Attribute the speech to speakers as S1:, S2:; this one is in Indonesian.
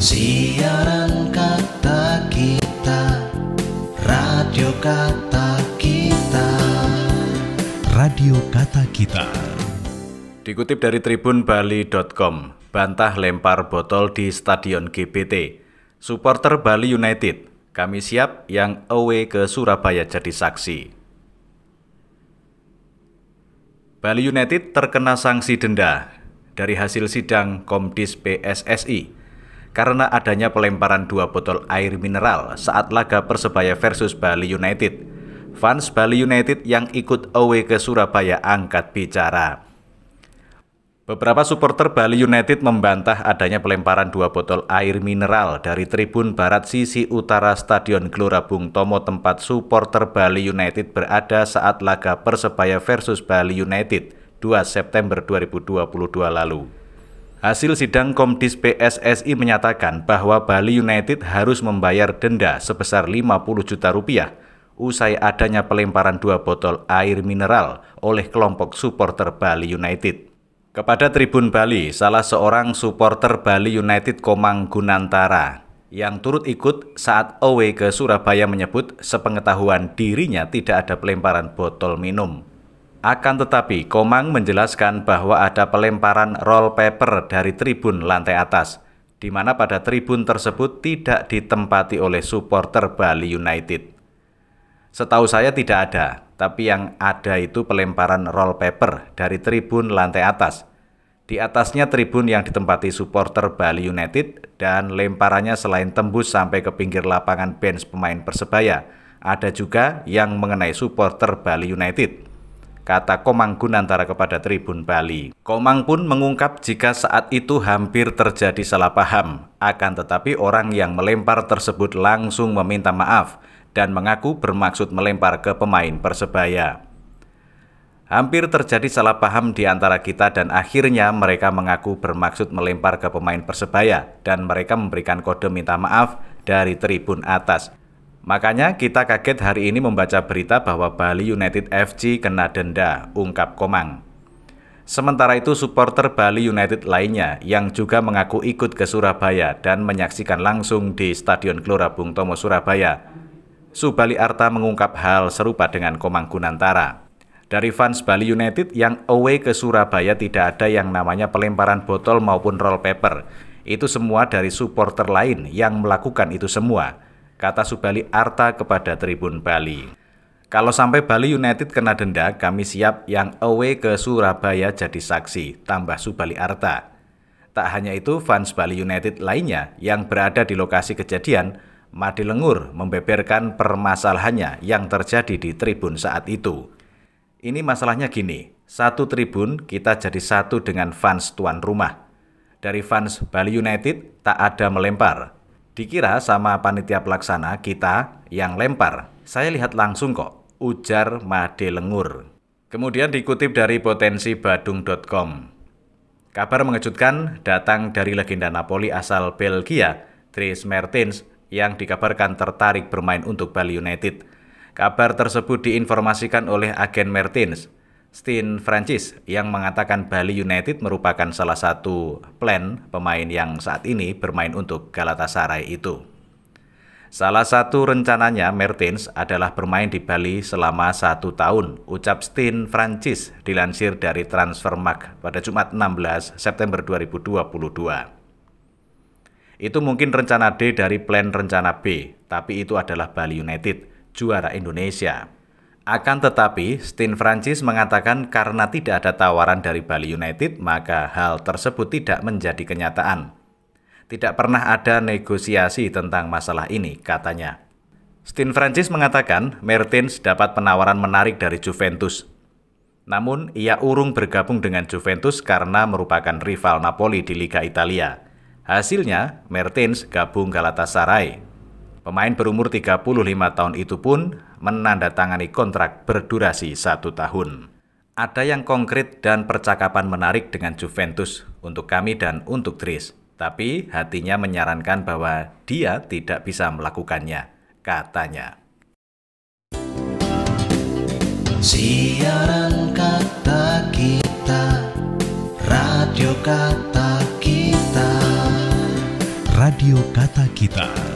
S1: Siaran kata kita Radio kata kita Radio kata kita Dikutip dari tribunbali.com Bantah lempar botol di Stadion GPT. Supporter Bali United Kami siap yang away ke Surabaya jadi saksi Bali United terkena sanksi denda dari hasil sidang Komdis PSSI karena adanya pelemparan dua botol air mineral saat laga Persebaya versus Bali United. Fans Bali United yang ikut away ke Surabaya angkat bicara. Beberapa supporter Bali United membantah adanya pelemparan dua botol air mineral dari tribun barat sisi utara Stadion Gelora Bung Tomo tempat supporter Bali United berada saat laga Persebaya versus Bali United 2 September 2022 lalu. Hasil sidang Komdis PSSI menyatakan bahwa Bali United harus membayar denda sebesar 50 juta rupiah usai adanya pelemparan dua botol air mineral oleh kelompok supporter Bali United. Kepada Tribun Bali, salah seorang supporter Bali United Komang Gunantara yang turut ikut saat OW ke Surabaya menyebut sepengetahuan dirinya tidak ada pelemparan botol minum. Akan tetapi, Komang menjelaskan bahwa ada pelemparan roll paper dari tribun lantai atas, di mana pada tribun tersebut tidak ditempati oleh supporter Bali United. Setahu saya tidak ada, tapi yang ada itu pelemparan roll paper dari tribun lantai atas. Di atasnya tribun yang ditempati supporter Bali United dan lemparannya selain tembus sampai ke pinggir lapangan bench pemain Persebaya, ada juga yang mengenai supporter Bali United kata Komang Gunantara kepada Tribun Bali. Komang pun mengungkap jika saat itu hampir terjadi salah paham, akan tetapi orang yang melempar tersebut langsung meminta maaf dan mengaku bermaksud melempar ke pemain Persebaya. Hampir terjadi salah paham di antara kita dan akhirnya mereka mengaku bermaksud melempar ke pemain Persebaya dan mereka memberikan kode minta maaf dari tribun atas. Makanya kita kaget hari ini membaca berita bahwa Bali United FC kena denda, ungkap Komang. Sementara itu supporter Bali United lainnya yang juga mengaku ikut ke Surabaya dan menyaksikan langsung di Stadion Gelora Bung Tomo Surabaya. Subali Arta mengungkap hal serupa dengan Komang Gunantara. Dari fans Bali United yang away ke Surabaya tidak ada yang namanya pelemparan botol maupun roll paper. Itu semua dari supporter lain yang melakukan itu semua kata Subali Arta kepada Tribun Bali. Kalau sampai Bali United kena denda, kami siap yang away ke Surabaya jadi saksi, tambah Subali Arta. Tak hanya itu, fans Bali United lainnya yang berada di lokasi kejadian, Madi Lengur membeberkan permasalahannya yang terjadi di tribun saat itu. Ini masalahnya gini, satu tribun kita jadi satu dengan fans tuan rumah. Dari fans Bali United tak ada melempar, Dikira sama panitia pelaksana kita yang lempar. Saya lihat langsung kok, ujar Made Lengur. Kemudian dikutip dari potensi badung.com. Kabar mengejutkan datang dari legenda Napoli asal Belgia, Dries Mertens, yang dikabarkan tertarik bermain untuk Bali United. Kabar tersebut diinformasikan oleh agen Mertens. Stin Francis yang mengatakan Bali United merupakan salah satu plan pemain yang saat ini bermain untuk Galatasaray itu. Salah satu rencananya Mertens adalah bermain di Bali selama satu tahun, ucap Stin Francis dilansir dari Transfermarkt pada Jumat 16 September 2022. Itu mungkin rencana D dari plan rencana B, tapi itu adalah Bali United, juara Indonesia. Akan tetapi, Stin Francis mengatakan karena tidak ada tawaran dari Bali United, maka hal tersebut tidak menjadi kenyataan. Tidak pernah ada negosiasi tentang masalah ini, katanya. Stin Francis mengatakan Mertens dapat penawaran menarik dari Juventus. Namun, ia urung bergabung dengan Juventus karena merupakan rival Napoli di Liga Italia. Hasilnya, Mertens gabung Galatasaray Pemain berumur 35 tahun itu pun menandatangani kontrak berdurasi satu tahun. Ada yang konkret dan percakapan menarik dengan Juventus untuk kami dan untuk Tris, tapi hatinya menyarankan bahwa dia tidak bisa melakukannya, katanya. Siaran kata kita, radio kata kita, radio kata kita.